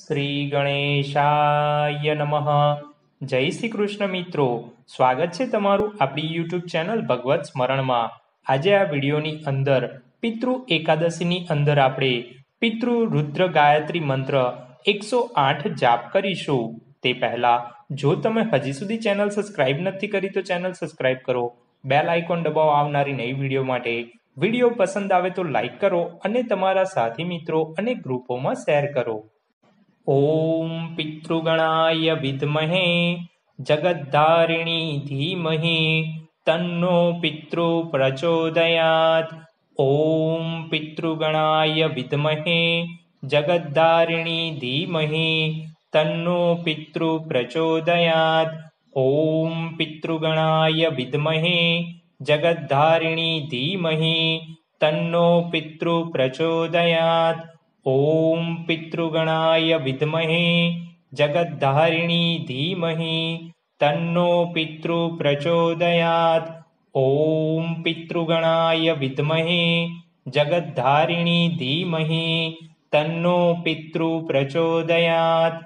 શ્રી ગણેશાય નમઃ જય શ્રી કૃષ્ણ મિત્રો સ્વાગત છે તમારું આપણી યુટ્યુબ ચેનલ ભગવત સ્મરણમાં આજે આ વિડીયોની અંદર પિતૃ એકાદશીની અંદર આપણે પિતૃ રુદ્ર ગાયત્રી મંત્ર એકસો આઠ જાપ કરીશું તે પહેલાં જો તમે હજી સુધી ચેનલ સબસ્ક્રાઇબ નથી કરી તો ચેનલ સબસ્ક્રાઇબ કરો બેલ આઇકોન દબાવો આવનારી નવી વિડીયો માટે વિડીયો પસંદ આવે તો લાઇક કરો અને તમારા સાથી મિત્રો અને ગ્રુપોમાં શેર કરો ॐ पितृगणाय विद्महे जगद्धारिणी धीमहि तन्नो प्रचोदयात् ॐ पितृगणाय विद्महे जगद्धारिणी धीमहि तन्नो पितृ प्रचोदयात् ॐ पितृगणाय विद्महे जगद्धारिणी धीमहि तन्नो पितृ प्रचोदयात् ॐ पितृगणाय विद्महे जगद्धारिणी धीमहि तन्नो पितृप्रचोदयात् ॐ पितृगणाय विद्महे जगद्धारिणी धीमहि तन्नो पितृप्रचोदयात्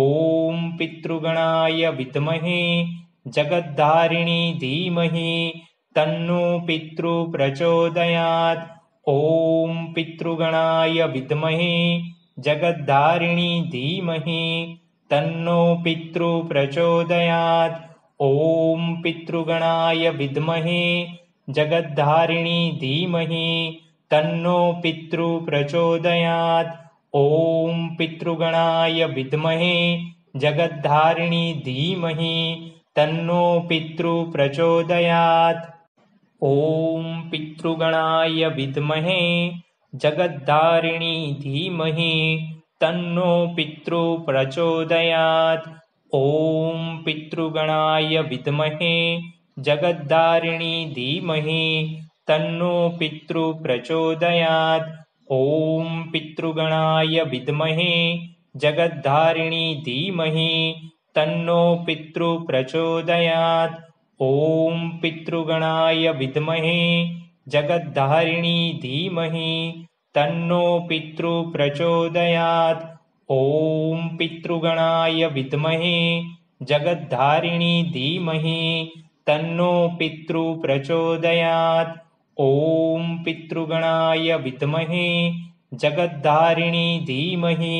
ॐ पितृगणाय विद्महे जगद्धारिणी धीमहि तन्नो पितृप्रचोदयात् ॐ पितृगणाय विद्महे जगद्धारिणी धीमहि तन्नो पितृ प्रचोदयात् ॐ पितृगणाय विद्महे जगद्धारिणी धीमहि तन्नो पितृ प्रचोदयात् ॐ पितृगणाय विद्महे जगद्धारिणी धीमहि तन्नो पितृ प्रचोदयात् ॐ पितृगणाय विद्महे जगद्दारिणी धीमहि तन्नो पितृ प्रचोदयात् ॐ पितृगणाय विद्महे जगद्धारिणी धीमहि तन्नो पितृ प्रचोदयात् ॐ पितृगणाय विद्महे जगद्धारिणी धीमहि तन्नो पितृ प्रचोदयात् ॐ पितृगणाय विद्महे जगद्धारिणी धीमहि तन्नो पितृप्रचोदयात् ॐ पितृगणाय विद्महे जगद्धारिणी धीमहि तन्नो पितृप्रचोदयात् ॐ पितृगणाय विद्महे जगद्धारिणी धीमहि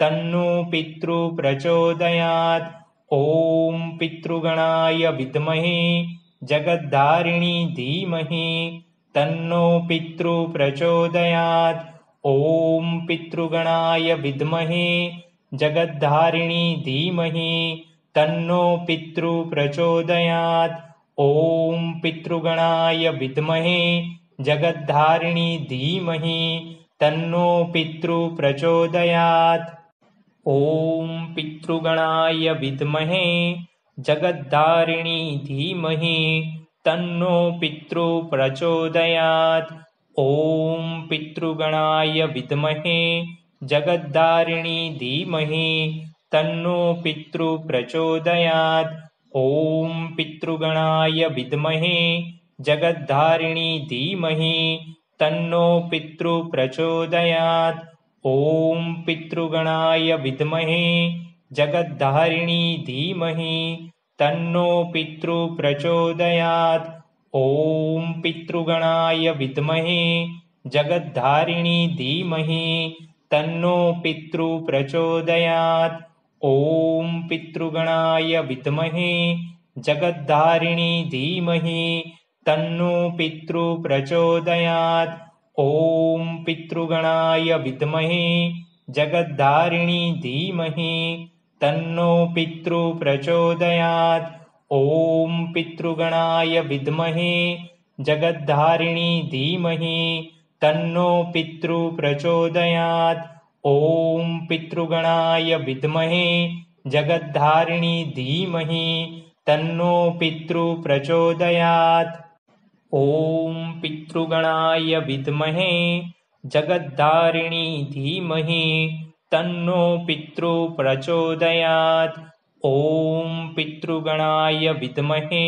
तन्नो पितृप्रचोदयात् ॐ पितृगणाय विद्महे जगद्धारिणी धीमहि तन्नो पितृप्रचोदयात् ॐ पितृगणाय विद्महे जगद्धारिणी धीमहि तन्नो पितृप्रचोदयात् ॐ पितृगणाय विद्महे जगद्धारिणी धीमहि तन्नो पितृप्रचोदयात् ॐ पितृगणाय विद्महे जगद्धारिणी धीमहि तन्नो पितृ प्रचोदयात् ॐ पितृगणाय विद्महे जगद्धारिणी धीमहि तन्नो पितृ प्रचोदयात् ॐ पितृगणाय विद्महे जगद्धारिणी धीमहि तन्नो पितृ प्रचोदयात् ॐ पितृगणाय विद्महे जगद्धारिणी धीमहि तन्नो पितृप्रचोदयात् ॐ पितृगणाय विद्महे जगद्धारिणी धीमहि तन्नो पितृप्रचोदयात् ॐ पितृगणाय विद्महे जगद्धारिणी धीमहि तन्नो पितृप्रचोदयात् ॐ पितृगणाय विद्महे जगद्धारिणी धीमहि तन्नो पितृप्रचोदयात् ॐ पितृगणाय विद्महे जगद्धारिणी धीमहि तन्नो पितृप्रचोदयात् ॐ पितृगणाय विद्महे जगद्धारिणी धीमहि तन्नो पितृप्रचोदयात् ॐ पितृगणाय विद्महे जगद्धारिणी धीमहि तन्नो प्रचोदयात् ॐ पितृगणाय विद्महे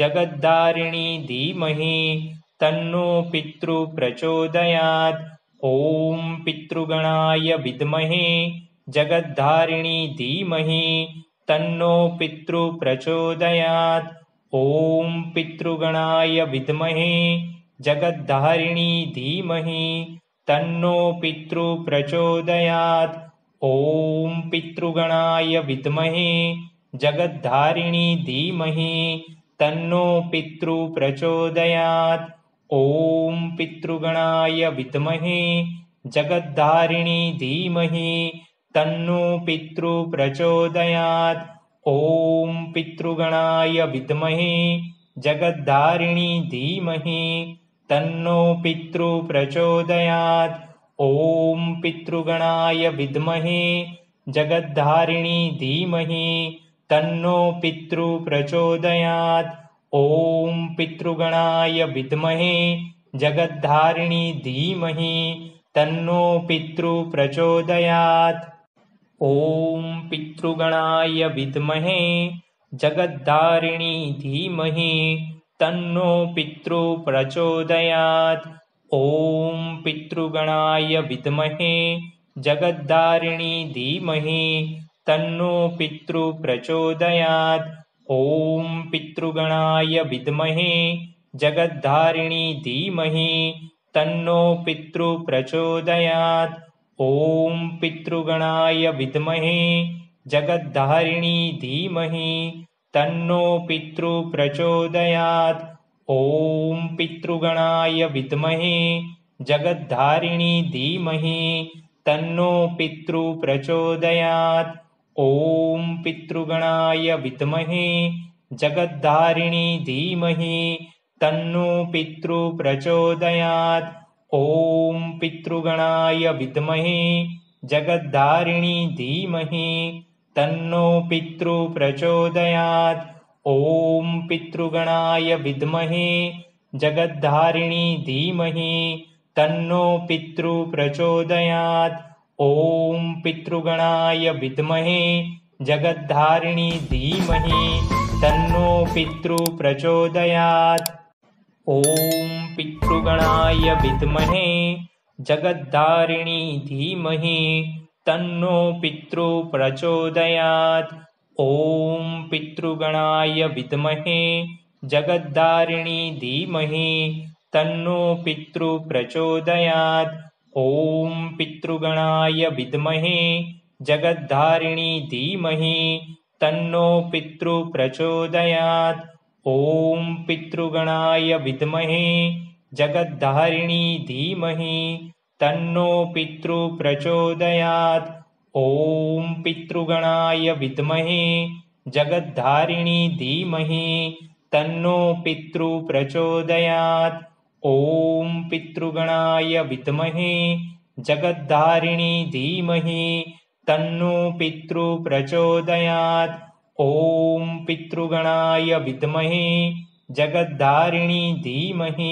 जगद्धारिणी धीमहि तन्नो पितृ प्रचोदयात् ॐ पितृगणाय विद्महे जगद्धारिणी धीमहि तन्नो पितृ प्रचोदयात् ॐ पितृगणाय विद्महे जगद्धारिणी धीमहि तन्नो पितृप्रचोदयात् ॐ पितृगणाय विद्महे जगद्धारिणी धीमहि तन्नो पितृप्रचोदयात् ॐ पितृगणाय विद्महे जगद्धारिणी धीमहि तन्नो पितृप्रचोदयात् ॐ पितृगणाय विद्महे जगद्धारिणी धीमहि तन्नो पितृ प्रचोदयात् ॐ पितृगणाय विद्महे जगद्धारिणी धीमहि तन्नो पितृ प्रचोदयात् ॐ पितृगणाय विद्महे जगद्धारिणी धीमहि तन्नो पितृ प्रचोदयात् ॐ पितृगणाय विद्महे जगद्दारिणी धीमहि तन्नो पितृ प्रचोदयात् ॐ पितृगणाय विद्महे जगद्दारिणी धीमहि तन्नो पितृ प्रचोदयात् ॐ पितृगणाय विद्महे जगद्धारिणी धीमहि तन्नो पितृ प्रचोदयात् ॐ पितृगणाय विद्महे जगद्धारिणी धीमहि तन्नो पितृप्रचोदयात् ॐ पितृगणाय विद्महे जगद्धारिणी धीमहि तन्नो पितृप्रचोदयात् ॐ पितृगणाय विद्महे जगद्धारिणी धीमहि तन्नो पितृप्रचोदयात् ॐ पितृगणाय विद्महे जगद्धारिणी धीमहि तन्नो पितृप्रचोदयात् ॐ पितृगणाय विद्महे जगद्धारिणी धीमहि तन्नो पितृप्रचोदयात् ॐ पितृगणाय विद्महे जगद्धारिणी धीमहि तन्नो पितृप्रचोदयात् ॐ पितृगणाय विद्महे जगद्धारिणी धीमहि तन्नो पितृ प्रचोदयात् ॐ पितृगणाय विद्महे जगद्धारिणी धीमहि तन्नो पितृ प्रचोदयात् ॐ पितृगणाय विद्महे जगद्धारिणी धीमहि तन्नो पितृ प्रचोदयात् ॐ पितृगणाय विद्महे जगद्धारिणी धीमहि तन्नो पितृप्रचोदयात् ॐ पितृगणाय विद्महे जगद्धारिणी धीमहि तन्नो पितृप्रचोदयात् ॐ पितृगणाय विद्महे जगद्धारिणी धीमहि तन्नो पितृप्रचोदयात् ॐ पितृगणाय विद्महे जगद्धारिणी धीमहि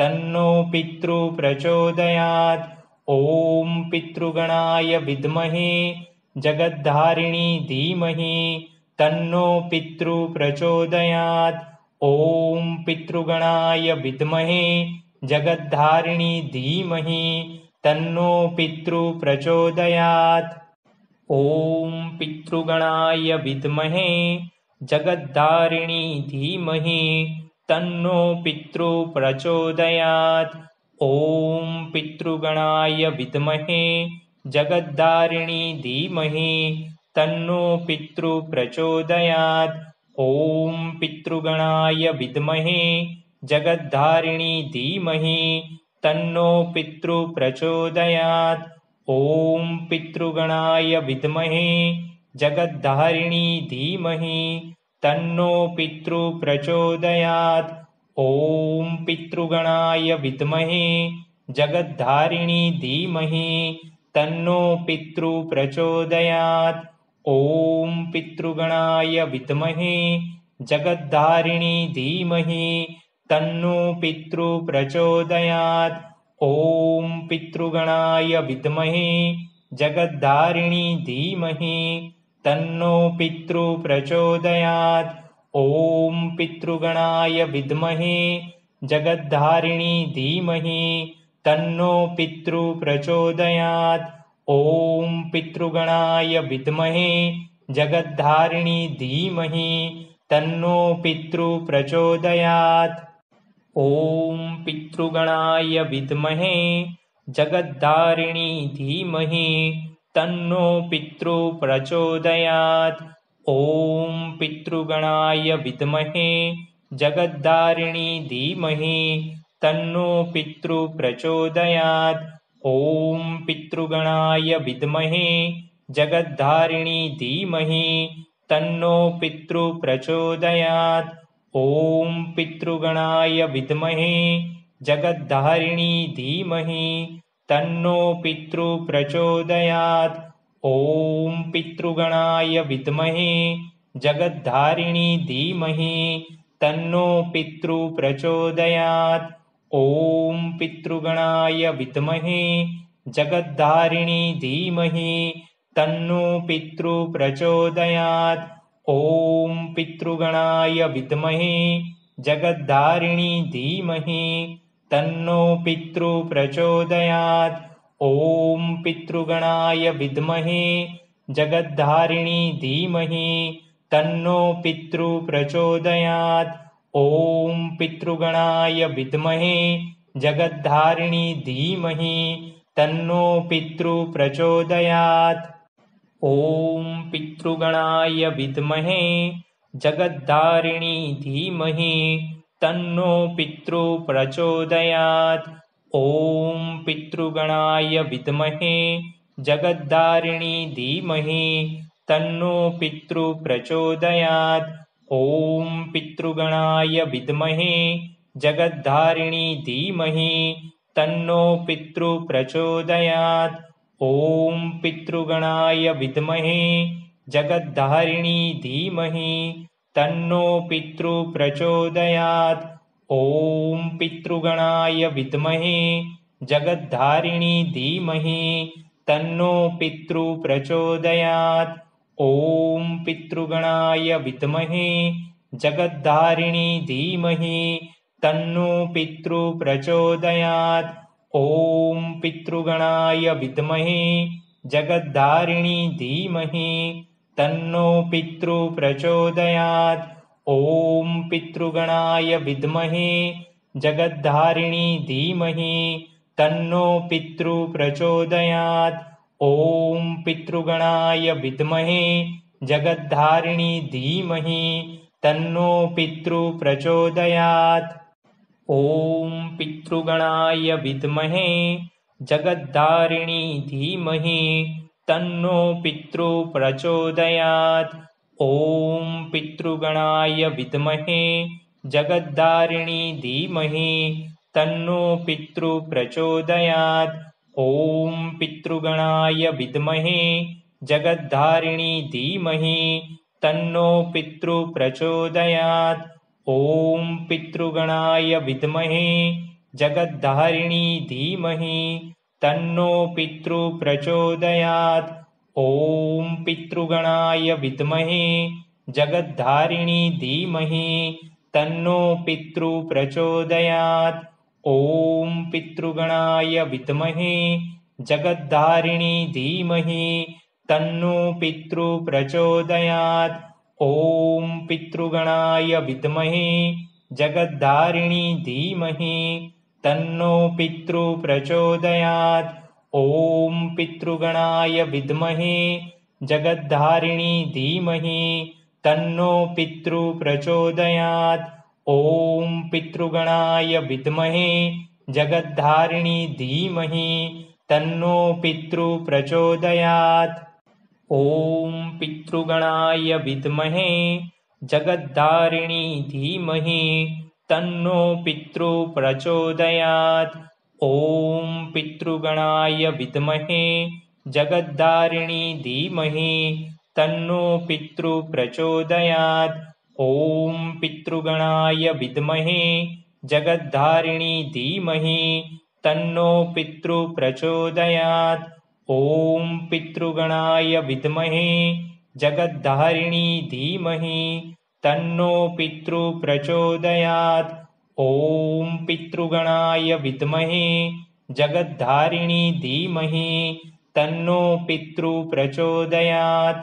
तन्नो पितृ प्रचोदयात् ॐ पितृगणाय विद्महे जगद्धारिणी धीमहि तन्नो पितृ प्रचोदयात् ॐ पितृगणाय विद्महे जगद्धारिणी धीमहि तन्नो पितृ प्रचोदयात् ॐ पितृगणाय विद्महे जगद्धारिणी धीमहि तन्नो पितृ प्रचोदयात् ॐ पितृगणाय विद्महे जगद्धारिणी धीमहि तन्नो पितृ प्रचोदयात् ॐ पितृगणाय विद्महे जगद्धारिणी धीमहि तन्नो पितृ प्रचोदयात् ॐ पितृगणाय विद्महे जगद्धारिणी धीमहि तन्नो पितृप्रचोदयात् ॐ पितृगणाय विद्महे जगद्धारिणी धीमहि तन्नो पितृप्रचोदयात् ॐ पितृगणाय विद्महे जगद्धारिणी धीमहि तन्नो पितृप्रचोदयात् ॐ पितृगणाय विद्महे जगद्धारिणी धीमहि तन्नो पितृ प्रचोदयात् ॐ पितृगणाय विद्महे जगद्धारिणी धीमहि तन्नो पितृ प्रचोदयात् ॐ पितृगणाय विद्महे जगद्धारिणी धीमहि तन्नो पितृ प्रचोदयात् ॐ पितृगणाय विद्महे जगद्धारिणी धीमहि तन्नो पितृ प्रचोदयात् ॐ पितृगणाय विद्महे जगद्धारिणी धीमहि तन्नो पितृ प्रचोदयात् ॐ पितृगणाय विद्महे जगद्धारिणी धीमहि तन्नो पितृ प्रचोदयात् ॐ पितृगणाय विद्महे जगद्धारिणी धीमहि तन्नो पितृप्रचोदयात् ॐ पितृगणाय विद्महे जगद्धारिणी धीमहि तन्नो पितृप्रचोदयात् ॐ पितृगणाय विद्महे जगद्धारिणी धीमहि तन्नो पितृप्रचोदयात् ॐ पितृगणाय विद्महे जगद्धारिणी धीमहि तन्नो पितृप्रचोदयात् ॐ पितृगणाय विद्महे जगद्धारिणी धीमहि तन्नो पितृप्रचोदयात् ॐ पितृगणाय विद्महे जगद्धारिणी धीमहि तन्नो पितृप्रचोदयात् ॐ पितृगणाय विद्महे जगद्धारिणी धीमहि तन्नो पितृ प्रचोदयात् ॐ पितृगणाय विद्महे जगद्दारिणी धीमहि तन्नो पितृ प्रचोदयात् ॐ पितृगणाय विद्महे जगद्धारिणी धीमहि तन्नो पितृ प्रचोदयात् ॐ पितृगणाय विद्महे जगद्धारिणी धीमहि तन्नो पितृ प्रचोदयात् ॐ पितृगणाय विद्महे जगद्धारिणी धीमहि तन्नो पितृ प्रचोदयात् ॐ पितृगणाय विद्महे जगद्धारिणी धीमहि तन्नो पितृ प्रचोदयात् ॐ पितृगणाय विद्महे जगद्धारिणी धीमहि तन्नो पितृ प्रचोदयात् ॐ पितृगणाय विद्महे जगद्धारिणी धीमहि तन्नो पितृ प्रचोदयात् ॐ पितृगणाय विद्महे जगद्धारिणी धीमहि तन्नो पितृ प्रचोदयात् ॐ पितृगणाय विद्महे जगद्धारिणी धीमहि तन्नो पितृप्रचोदयात् ॐ पितृगणाय विद्महे जगद्धारिणी धीमहि तन्नो पितृप्रचोदयात् ॐ पितृगणाय विद्महे जगद्धारिणी धीमहि तन्नो पितृप्रचोदयात् ॐ पितृगणाय विद्महे जगद्धारिणी धीमहि तन्नो पितृप्रचोदयात् ॐ पितृगणाय विद्महे जगद्धारिणी धीमहि तन्नो पितृप्रचोदयात् ॐ पितृगणाय विद्महे जगद्धारिणी धीमहि तन्नो पितृप्रचोदयात् ॐ पितृगणाय विद्महे जगद्धारिणी धीमहि तन्नो पितृ प्रचोदयात् ॐ पितृगणाय विद्महे जगद्धारिणी धीमहि तन्नो पितृ प्रचोदयात् ॐ पितृगणाय विद्महे जगद्धारिणी धीमहि तन्नो पितृ प्रचोदयात् ॐ पितृगणाय विद्महे जगद्धारिणी धीमहि तन्नो पितृ प्रचोदयात् ॐ पितृगणाय विद्महे जगद्धारिणी धीमहि तन्नो पितृ प्रचोदयात् ॐ पितृगणाय विद्महे जगद्धारिणी धीमहि तन्नो पितृ प्रचोदयात् ॐ पितृगणाय विद्महे जगद्धारिणी धीमहि तन्नो पितृप्रचोदयात् ॐ पितृगणाय विद्महे जगद्धारिणी धीमहि तन्नो पितृप्रचोदयात्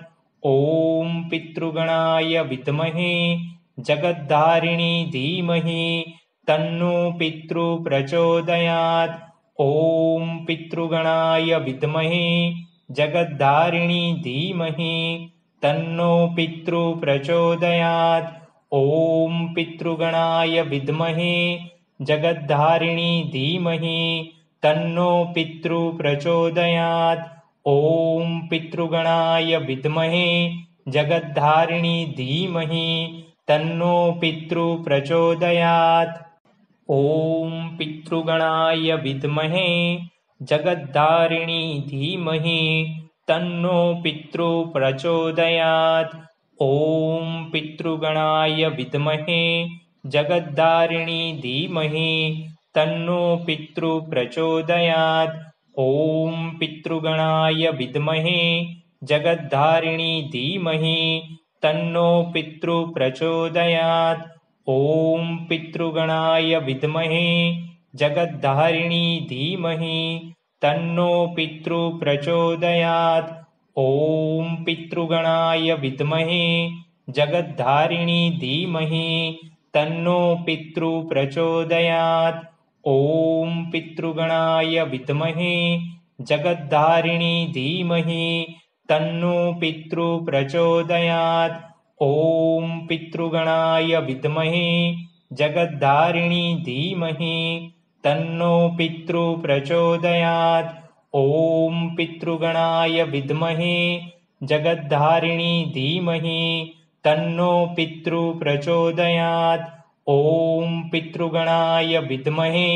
ॐ पितृगणाय विद्महे जगद्धारिणी धीमहि तन्नो पितृप्रचोदयात् ॐ पितृगणाय विद्महे जगद्धारिणी धीमहि तन्नो पितृ प्रचोदयात् ॐ पितृगणाय विद्महे जगद्धारिणी धीमहि तन्नो पितृ प्रचोदयात् ॐ पितृगणाय विद्महे जगद्धारिणी धीमहि तन्नो पितृ प्रचोदयात् ॐ पितृगणाय विद्महे जगद्धारिणी धीमहि तन्नो पितृ प्रचोदयात् ॐ पितृगणाय विद्महे जगद्दारिणी धीमहि तन्नो पितृ प्रचोदयात् ॐ पितृगणाय विद्महे जगद्धारिणी धीमहि तन्नो पितृ प्रचोदयात् ॐ पितृगणाय विद्महे जगद्धारिणी धीमहि तन्नो पितृप्रचोदयात् ॐ पितृगणाय विद्महे जगद्धारिणी धीमहि तन्नो पितृप्रचोदयात् ॐ पितृगणाय विद्महे जगद्धारिणी धीमहि तन्नो पितृप्रचोदयात् ॐ पितृगणाय विद्महे जगद्धारिणी धीमहि तन्नो पितृ प्रचोदयात् ॐ पितृगणाय विद्महे जगद्धारिणी धीमहि तन्नो पितृ प्रचोदयात् ॐ पितृगणाय विद्महे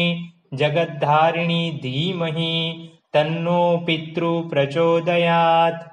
जगद्धारिणी धीमहि तन्नो पितृ प्रचोदयात्